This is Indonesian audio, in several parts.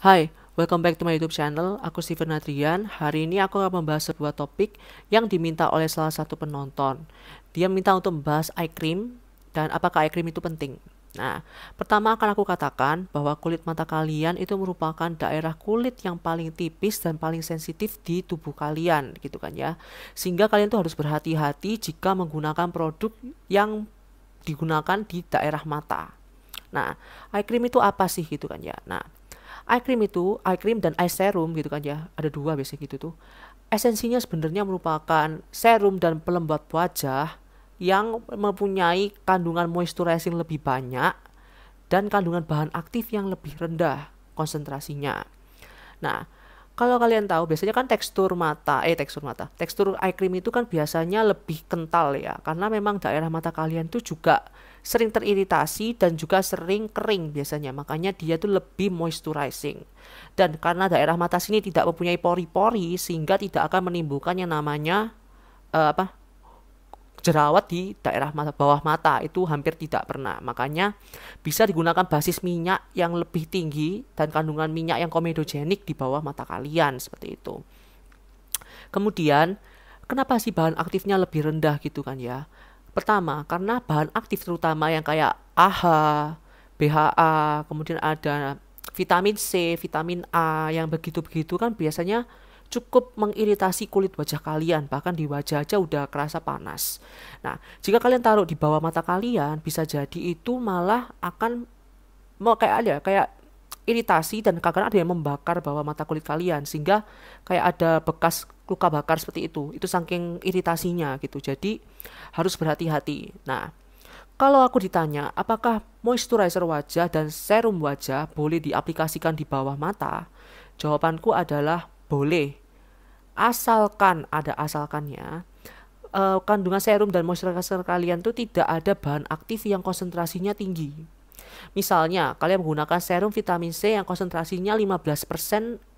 Hai, welcome back to my YouTube channel. Aku Steven Adrian. Hari ini aku akan membahas sebuah topik yang diminta oleh salah satu penonton. Dia minta untuk membahas eye cream dan apakah eye cream itu penting. Nah, pertama akan aku katakan bahwa kulit mata kalian itu merupakan daerah kulit yang paling tipis dan paling sensitif di tubuh kalian, gitu kan ya. Sehingga kalian tuh harus berhati-hati jika menggunakan produk yang digunakan di daerah mata. Nah, eye cream itu apa sih gitu kan ya. Nah, eye cream itu eye cream dan eye serum gitu kan ya ada dua biasanya gitu tuh esensinya sebenarnya merupakan serum dan pelembab wajah yang mempunyai kandungan moisturizing lebih banyak dan kandungan bahan aktif yang lebih rendah konsentrasinya nah kalau kalian tahu biasanya kan tekstur mata eh tekstur mata tekstur eye cream itu kan biasanya lebih kental ya karena memang daerah mata kalian tuh juga sering teriritasi dan juga sering kering biasanya makanya dia tuh lebih moisturizing dan karena daerah mata sini tidak mempunyai pori-pori sehingga tidak akan menimbulkan yang namanya uh, apa jerawat di daerah mata, bawah mata itu hampir tidak pernah. Makanya bisa digunakan basis minyak yang lebih tinggi dan kandungan minyak yang komedogenik di bawah mata kalian seperti itu. Kemudian kenapa sih bahan aktifnya lebih rendah gitu kan ya? Pertama, karena bahan aktif terutama yang kayak AHA, BHA, kemudian ada vitamin C, vitamin A yang begitu-begitu kan biasanya cukup mengiritasi kulit wajah kalian, bahkan di wajah aja udah kerasa panas. Nah, jika kalian taruh di bawah mata kalian, bisa jadi itu malah akan mau kayak ada kayak iritasi dan kadang ada yang membakar bawah mata kulit kalian sehingga kayak ada bekas luka bakar seperti itu. Itu saking iritasinya gitu. Jadi harus berhati-hati. Nah, kalau aku ditanya apakah moisturizer wajah dan serum wajah boleh diaplikasikan di bawah mata, jawabanku adalah boleh asalkan ada asalkannya uh, kandungan serum dan moisturizer kalian tuh tidak ada bahan aktif yang konsentrasinya tinggi. Misalnya, kalian menggunakan serum vitamin C yang konsentrasinya 15%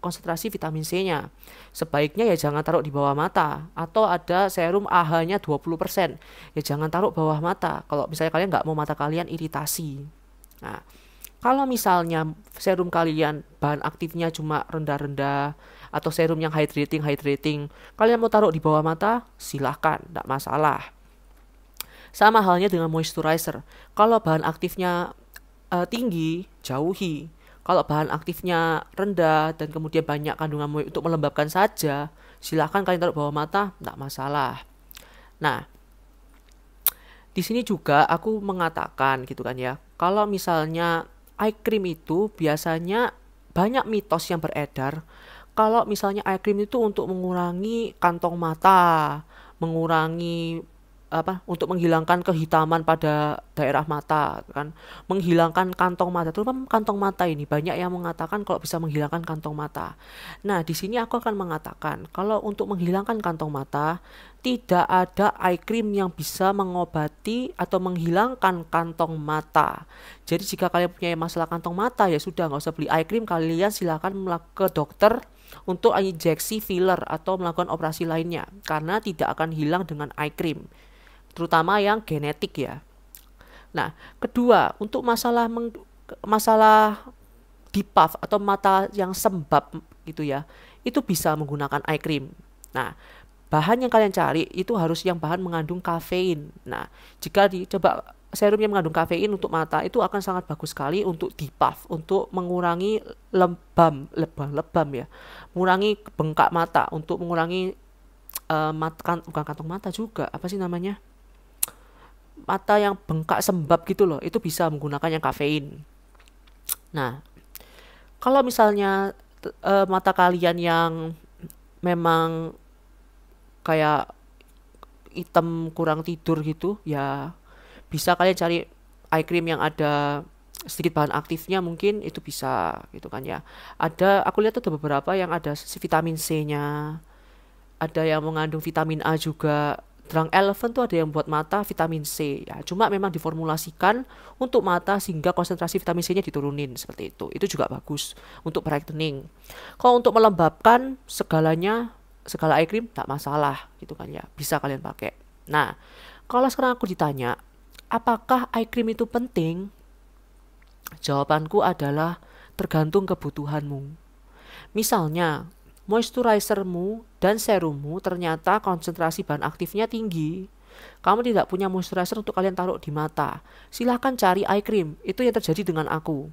konsentrasi vitamin C-nya. Sebaiknya ya jangan taruh di bawah mata atau ada serum AH-nya 20%. Ya jangan taruh bawah mata kalau misalnya kalian nggak mau mata kalian iritasi. Nah, kalau misalnya serum kalian bahan aktifnya cuma rendah-rendah atau serum yang hydrating hydrating kalian mau taruh di bawah mata silahkan tidak masalah sama halnya dengan moisturizer kalau bahan aktifnya uh, tinggi jauhi kalau bahan aktifnya rendah dan kemudian banyak kandungan untuk melembabkan saja silahkan kalian taruh di bawah mata tidak masalah nah di sini juga aku mengatakan gitu kan ya kalau misalnya eye cream itu biasanya banyak mitos yang beredar kalau misalnya eye cream itu untuk mengurangi kantong mata, mengurangi apa untuk menghilangkan kehitaman pada daerah mata kan menghilangkan kantong mata terutama kantong mata ini banyak yang mengatakan kalau bisa menghilangkan kantong mata nah di sini aku akan mengatakan kalau untuk menghilangkan kantong mata tidak ada eye cream yang bisa mengobati atau menghilangkan kantong mata jadi jika kalian punya masalah kantong mata ya sudah nggak usah beli eye cream kalian silahkan ke dokter untuk injeksi filler atau melakukan operasi lainnya karena tidak akan hilang dengan eye cream, terutama yang genetik ya. Nah, kedua, untuk masalah meng, masalah dipaf atau mata yang sembab gitu ya, itu bisa menggunakan eye cream. Nah, bahan yang kalian cari itu harus yang bahan mengandung kafein. Nah, jika dicoba serum yang mengandung kafein untuk mata itu akan sangat bagus sekali untuk dipuff untuk mengurangi lebam lebam lebam ya mengurangi bengkak mata untuk mengurangi uh, mat, kan, bukan kantong mata juga apa sih namanya mata yang bengkak sembab gitu loh itu bisa menggunakan yang kafein nah kalau misalnya uh, mata kalian yang memang kayak hitam kurang tidur gitu ya bisa kalian cari eye cream yang ada sedikit bahan aktifnya mungkin itu bisa gitu kan ya ada aku lihat ada beberapa yang ada vitamin C-nya ada yang mengandung vitamin A juga Drunk Elephant tuh ada yang buat mata vitamin C ya cuma memang diformulasikan untuk mata sehingga konsentrasi vitamin C-nya diturunin seperti itu itu juga bagus untuk brightening kalau untuk melembabkan segalanya segala eye cream tak masalah gitu kan ya bisa kalian pakai nah kalau sekarang aku ditanya apakah eye cream itu penting? Jawabanku adalah tergantung kebutuhanmu. Misalnya, moisturizermu dan serummu ternyata konsentrasi bahan aktifnya tinggi. Kamu tidak punya moisturizer untuk kalian taruh di mata. Silahkan cari eye cream. Itu yang terjadi dengan aku.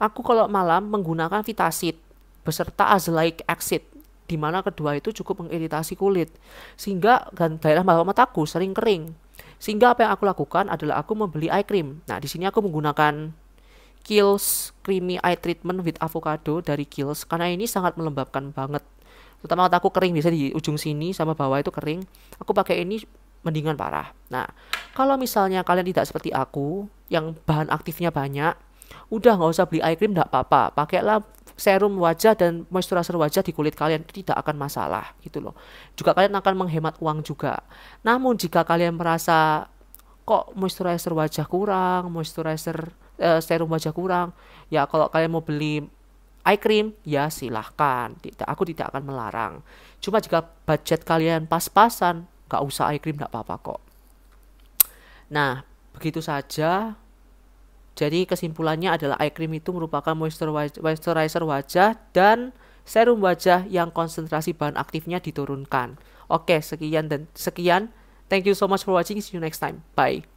Aku kalau malam menggunakan Vitasit beserta azelaic acid di mana kedua itu cukup mengiritasi kulit sehingga daerah bawah mataku sering kering sehingga apa yang aku lakukan adalah aku membeli eye cream. Nah, di sini aku menggunakan Kiehl's Creamy Eye Treatment with Avocado dari Kiehl's karena ini sangat melembabkan banget. Terutama aku kering, bisa di ujung sini sama bawah itu kering. Aku pakai ini mendingan parah. Nah, kalau misalnya kalian tidak seperti aku yang bahan aktifnya banyak, udah nggak usah beli eye cream enggak apa-apa pakailah serum wajah dan moisturizer wajah di kulit kalian itu tidak akan masalah gitu loh. Juga kalian akan menghemat uang juga. Namun jika kalian merasa kok moisturizer wajah kurang, moisturizer uh, serum wajah kurang, ya kalau kalian mau beli eye cream ya silahkan tidak aku tidak akan melarang cuma jika budget kalian pas-pasan gak usah eye cream gak apa-apa kok nah begitu saja jadi kesimpulannya adalah eye cream itu merupakan moisturizer wajah dan serum wajah yang konsentrasi bahan aktifnya diturunkan. Oke, sekian dan sekian. Thank you so much for watching. See you next time. Bye.